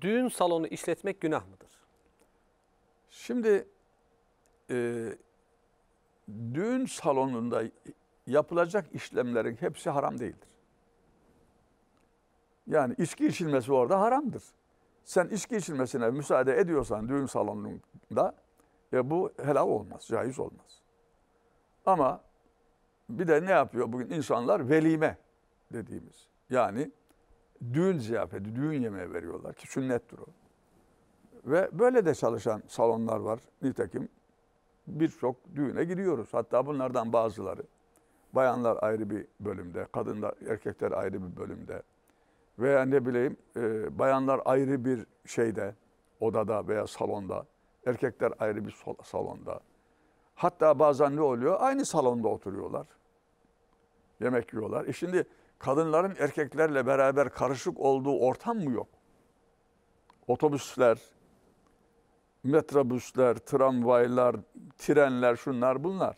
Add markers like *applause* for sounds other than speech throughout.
düğün salonu işletmek günah mıdır? Şimdi e, düğün salonunda yapılacak işlemlerin hepsi haram değildir. Yani içki içilmesi orada haramdır. Sen içki içilmesine müsaade ediyorsan düğün salonunda e, bu helal olmaz, caiz olmaz. Ama bir de ne yapıyor bugün insanlar? Velime dediğimiz. Yani düğün ziyafeti, düğün yemeği veriyorlar ki sünnettir o. Ve böyle de çalışan salonlar var. Nitekim birçok düğüne gidiyoruz. Hatta bunlardan bazıları. Bayanlar ayrı bir bölümde, kadınlar, erkekler ayrı bir bölümde. Veya ne bileyim e, bayanlar ayrı bir şeyde, odada veya salonda. Erkekler ayrı bir salonda. Hatta bazen ne oluyor? Aynı salonda oturuyorlar yemek yiyorlar. E şimdi kadınların erkeklerle beraber karışık olduğu ortam mı yok? Otobüsler, metrobüsler, tramvaylar, trenler, şunlar bunlar.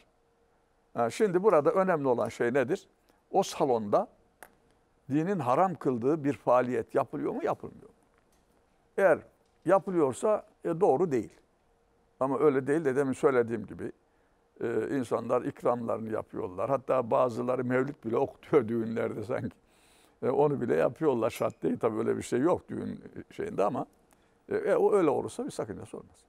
Yani şimdi burada önemli olan şey nedir? O salonda dinin haram kıldığı bir faaliyet yapılıyor mu, yapılmıyor mu? Eğer yapılıyorsa e, doğru değil. Ama öyle değil de demin söylediğim gibi e, insanlar ikramlarını yapıyorlar. Hatta bazıları mevlüt bile okutuyor *laughs* düğünlerde sanki. E, onu bile yapıyorlar. Şart değil tabii öyle bir şey yok düğün şeyinde ama e, e o öyle olursa bir sakıncası olmaz.